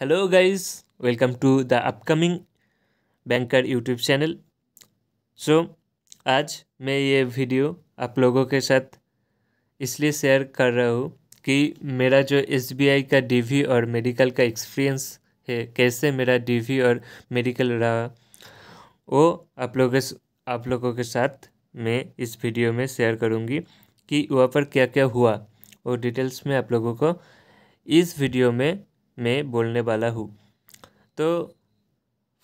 hello guys welcome to the upcoming banker YouTube channel so आज मैं ये video आप लोगों के साथ इसलिए शेयर कर रहा हूँ कि मेरा जो एस का डीवी और मेडिकल का एक्सपीरियंस है कैसे मेरा डीवी और मेडिकल रहा वो आप लोगों आप लोगों के साथ मैं इस वीडियो में शेयर करूँगी कि वहाँ पर क्या क्या हुआ वो डिटेल्स में आप लोगों को इस वीडियो में मैं बोलने वाला हूँ तो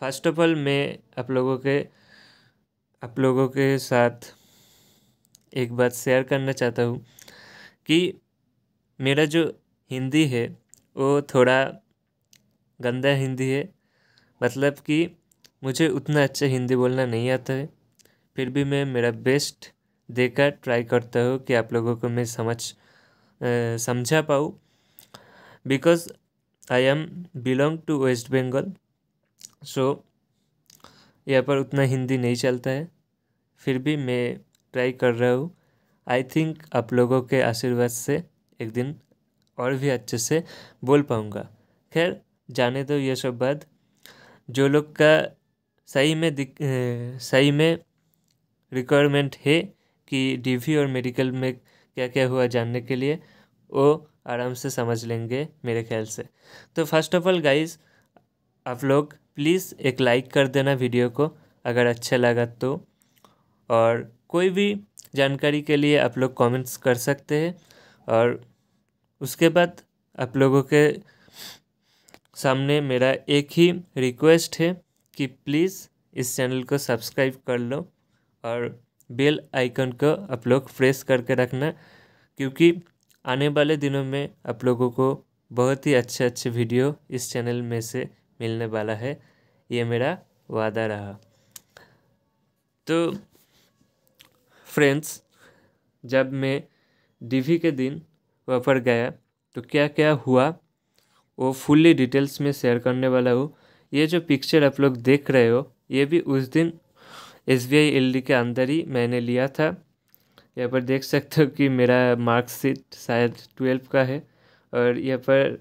फर्स्ट ऑफ ऑल मैं आप लोगों के आप लोगों के साथ एक बात शेयर करना चाहता हूँ कि मेरा जो हिंदी है वो थोड़ा गंदा हिंदी है मतलब कि मुझे उतना अच्छा हिंदी बोलना नहीं आता है फिर भी मैं मेरा बेस्ट देकर ट्राई करता हूँ कि आप लोगों को मैं समझ समझा पाऊँ because I am belong to West Bengal so यहाँ पर उतना हिंदी नहीं चलता है फिर भी मैं ट्राई कर रहा हूँ आई थिंक आप लोगों के आशीर्वाद से एक दिन और भी अच्छे से बोल पाऊँगा खैर जाने दो ये सब बात जो लोग का सही में दिक, सही में रिक्वायरमेंट है कि डीवी और मेडिकल में क्या क्या हुआ जानने के लिए वो आराम से समझ लेंगे मेरे ख्याल से तो फर्स्ट ऑफ ऑल गाइज आप लोग प्लीज़ एक लाइक कर देना वीडियो को अगर अच्छा लगा तो और कोई भी जानकारी के लिए आप लोग कमेंट्स कर सकते हैं और उसके बाद आप लोगों के सामने मेरा एक ही रिक्वेस्ट है कि प्लीज़ इस चैनल को सब्सक्राइब कर लो और बेल आइकन को आप लोग प्रेस करके रखना क्योंकि आने वाले दिनों में आप लोगों को बहुत ही अच्छे अच्छे वीडियो इस चैनल में से मिलने वाला है ये मेरा वादा रहा तो फ्रेंड्स जब मैं डीवी के दिन वहाँ पर गया तो क्या क्या हुआ वो फुल्ली डिटेल्स में शेयर करने वाला हूँ ये जो पिक्चर आप लोग देख रहे हो ये भी उस दिन S B I L D के अंदर ही मैंने लिया था यहाँ पर देख सकते हो कि मेरा मार्कशीट शायद ट्वेल्व का है और यहाँ पर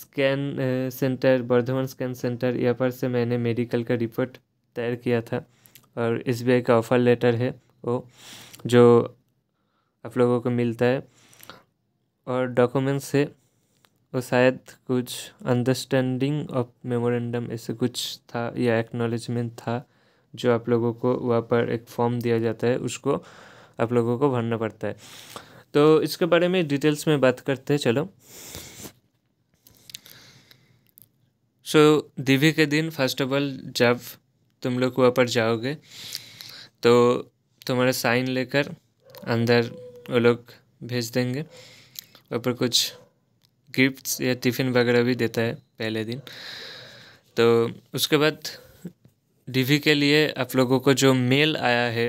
scan centre Bardhaman scan centre यहाँ पर से मैंने मेडिकल का रिपोर्ट तैयार किया था और एस का ऑफ़र लेटर है वो जो आप लोगों को मिलता है और डॉक्यूमेंट्स है वो शायद कुछ अंडरस्टैंडिंग ऑफ मेमोरेंडम ऐसे कुछ था या एक्नॉलेजमेंट था जो आप लोगों को वहाँ पर एक फॉर्म दिया जाता है उसको आप लोगों को भरना पड़ता है तो इसके बारे में डिटेल्स में बात करते हैं चलो सो so, दिवी के दिन फर्स्ट ऑफ ऑल जब तुम लोग वहाँ पर जाओगे तो तुम्हारा साइन लेकर अंदर वो लोग भेज देंगे वहाँ पर कुछ गिफ्ट्स या टिफ़िन वगैरह भी देता है पहले दिन तो उसके बाद डीवी के लिए आप लोगों को जो मेल आया है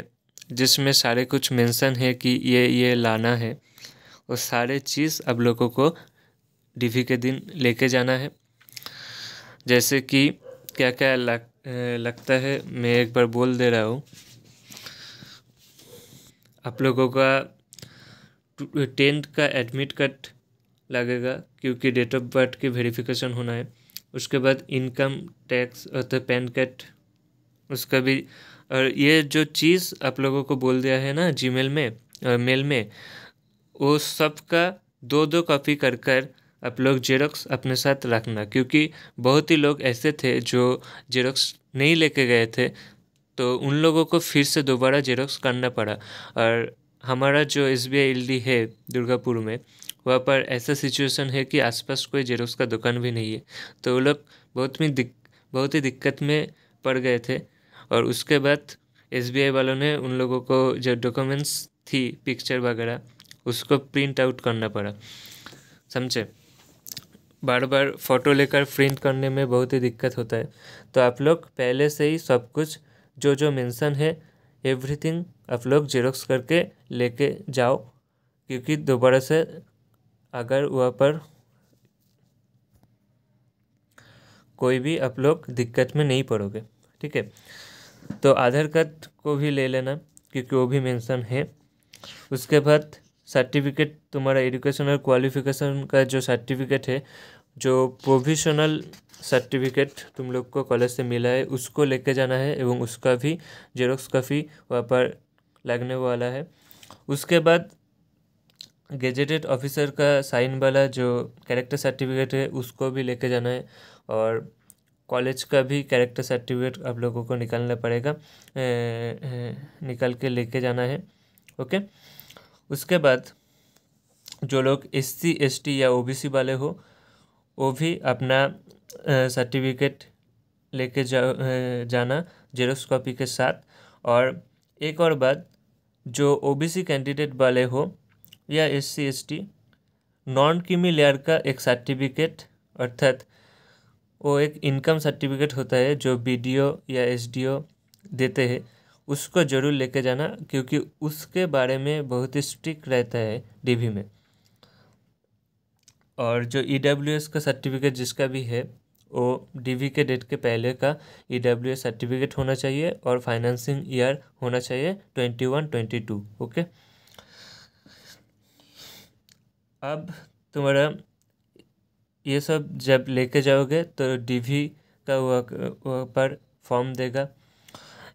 जिसमें सारे कुछ मेंशन है कि ये ये लाना है वो सारे चीज़ आप लोगों को डीवी के दिन लेके जाना है जैसे कि क्या क्या लग, लगता है मैं एक बार बोल दे रहा हूँ आप लोगों का टेंथ का एडमिट कार्ड लगेगा क्योंकि डेट ऑफ बर्थ की वेरिफिकेशन होना है उसके बाद इनकम टैक्स और तो पैन कार्ड उसका भी और ये जो चीज़ आप लोगों को बोल दिया है ना जी में और मेल में वो सब का दो दो कॉपी कर कर आप लोग जेरोक्स अपने साथ रखना क्योंकि बहुत ही लोग ऐसे थे जो जेरोक्स नहीं लेके गए थे तो उन लोगों को फिर से दोबारा जेरोक्स करना पड़ा और हमारा जो एस बी आई है दुर्गापुर में वहाँ पर ऐसा सिचुएशन है कि आसपास कोई जेरोक्स का दुकान भी नहीं है तो वो लोग बहुत ही दिक बहुत ही दिक्कत में पड़ गए थे और उसके बाद एस वालों ने उन लोगों को जो डॉक्यूमेंट्स थी पिक्चर वगैरह उसको प्रिंट आउट करना पड़ा समझे बार बार फ़ोटो लेकर प्रिंट करने में बहुत ही दिक्कत होता है तो आप लोग पहले से ही सब कुछ जो जो मेंशन है एवरीथिंग आप लोग जेरोक्स करके लेके जाओ क्योंकि दोबारा से अगर वहाँ पर कोई भी आप लोग दिक्कत में नहीं पड़ोगे ठीक है तो आधार कार्ड को भी ले लेना क्योंकि वो भी मेंशन है उसके बाद सर्टिफिकेट तुम्हारा एजुकेशनल क्वालिफिकेशन का जो सर्टिफिकेट है जो प्रोविशनल सर्टिफिकेट तुम लोग को कॉलेज से मिला है उसको लेके जाना है एवं उसका भी जेरोक्स का भी वहाँ पर लगने वाला है उसके बाद गेजेटेड ऑफिसर का साइन वाला जो कैरेक्टर सर्टिफिकेट है उसको भी लेके जाना है और कॉलेज का भी कैरेक्टर सर्टिफिकेट आप लोगों को निकालना पड़ेगा निकाल के लेके जाना है ओके उसके बाद जो लोग एस सी एस टी या ओ बी सी वाले हो वो भी अपना सर्टिफिकेट लेके जा जाना जेरोस कॉपी के साथ और एक और बात जो ओ बी सी कैंडिडेट वाले हो या S C S T non creamy layer का एक सर्टिफिकेट अर्थात वो एक इनकम सर्टिफिकेट होता है जो बी या एस देते हैं उसको ज़रूर लेके जाना क्योंकि उसके बारे में बहुत ही स्ट्रिक्ट रहता है डीबी में और जो ई e का सर्टिफिकेट जिसका भी है वो डीवी के डेट के पहले का ई e सर्टिफिकेट होना चाहिए और फाइनेंसिंग ईयर होना चाहिए twenty one twenty two okay अब तुम्हारा ये सब जब लेके जाओगे तो डीवी का वर्क पर फॉर्म देगा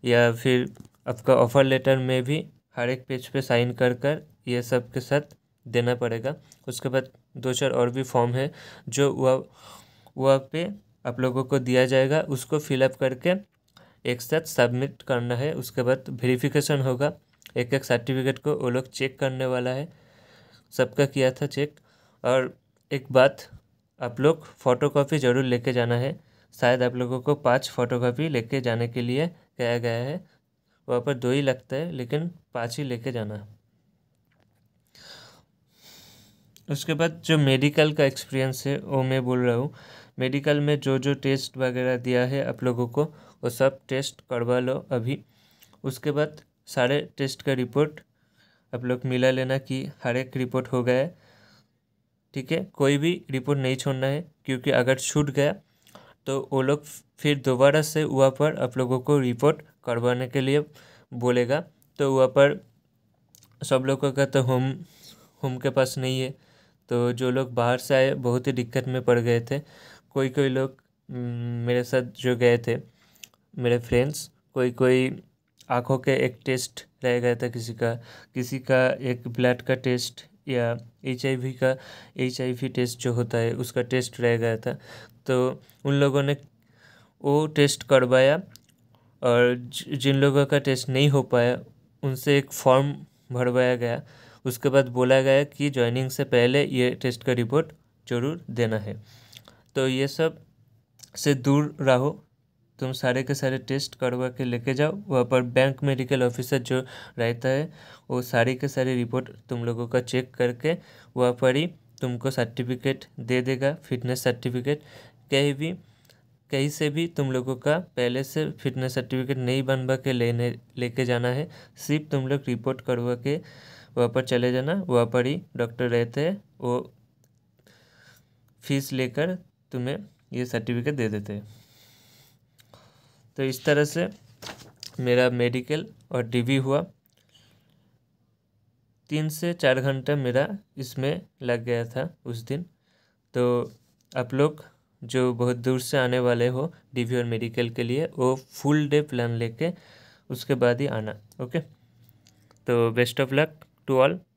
या फिर आपका ऑफ़र लेटर में भी हर एक पेज पे साइन कर कर ये सब के साथ देना पड़ेगा उसके बाद दो चार और भी फॉर्म है जो वह वह पे आप लोगों को दिया जाएगा उसको फिलअप करके एक साथ सबमिट करना है उसके बाद वेरिफिकेशन होगा एक एक सर्टिफिकेट को वो लोग चेक करने वाला है सबका किया था चेक और एक बात आप लोग फ़ोटोकॉपी ज़रूर लेके जाना है शायद आप लोगों को पाँच फ़ोटोकॉपी लेके जाने के लिए कहा गया है वहाँ पर दो ही लगता है लेकिन पाँच ही लेके जाना है उसके बाद जो मेडिकल का एक्सपीरियंस है वो मैं बोल रहा हूँ मेडिकल में जो जो टेस्ट वगैरह दिया है आप लोगों को वो सब टेस्ट करवा लो अभी उसके बाद सारे टेस्ट का रिपोर्ट आप लोग मिला लेना कि हर एक रिपोर्ट हो गया है ठीक है कोई भी रिपोर्ट नहीं छोड़ना है क्योंकि अगर छूट गया तो वो लोग फिर दोबारा से वहाँ पर आप लोगों को रिपोर्ट करवाने के लिए बोलेगा तो वहाँ पर सब लोगों का तो होम होम के पास नहीं है तो जो लोग बाहर से आए बहुत ही दिक्कत में पड़ गए थे कोई कोई लोग मेरे साथ जो गए थे मेरे फ्रेंड्स कोई कोई आँखों के एक टेस्ट रह गया था किसी का किसी का एक ब्लड का टेस्ट या एच का एच टेस्ट जो होता है उसका टेस्ट रह गया था तो उन लोगों ने वो टेस्ट करवाया और जिन लोगों का टेस्ट नहीं हो पाया उनसे एक फॉर्म भरवाया गया उसके बाद बोला गया कि ज्वाइनिंग से पहले ये टेस्ट का रिपोर्ट ज़रूर देना है तो ये सब से दूर रहो तुम सारे के सारे टेस्ट करवा के लेके जाओ वहाँ पर बैंक मेडिकल ऑफिसर जो रहता है वो सारी के सारी रिपोर्ट तुम लोगों का चेक करके वहाँ पर ही तुमको सर्टिफिकेट दे देगा फिटनेस सर्टिफिकेट कहीं भी कहीं से भी तुम लोगों का पहले से फिटनेस सर्टिफिकेट नहीं बनवा के लेने लेके जाना है सिर्फ तुम लोग रिपोर्ट करवा के वहाँ पर चले जाना वहाँ पर ही डॉक्टर रहते हैं वो फीस लेकर तुम्हें ये सर्टिफिकेट दे देते हैं तो इस तरह से मेरा मेडिकल और डीवी हुआ तीन से चार घंटा मेरा इसमें लग गया था उस दिन तो आप लोग जो बहुत दूर से आने वाले हो डीवी और मेडिकल के लिए वो फुल डे प्लान लेके उसके बाद ही आना ओके तो best of luck to all